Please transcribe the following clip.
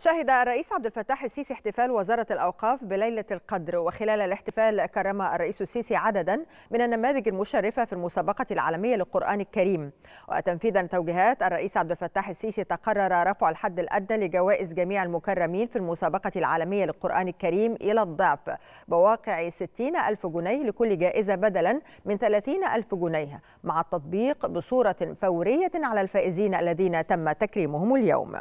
شهد الرئيس عبد الفتاح السيسي احتفال وزارة الأوقاف بليلة القدر وخلال الاحتفال كرم الرئيس السيسي عددا من النماذج المشرفة في المسابقة العالمية للقرآن الكريم وتنفيذا توجيهات الرئيس عبد الفتاح السيسي تقرر رفع الحد الأدنى لجوائز جميع المكرمين في المسابقة العالمية للقرآن الكريم إلى الضعف بواقع 60 ألف جنيه لكل جائزة بدلا من 30 ألف جنيه مع التطبيق بصورة فورية على الفائزين الذين تم تكريمهم اليوم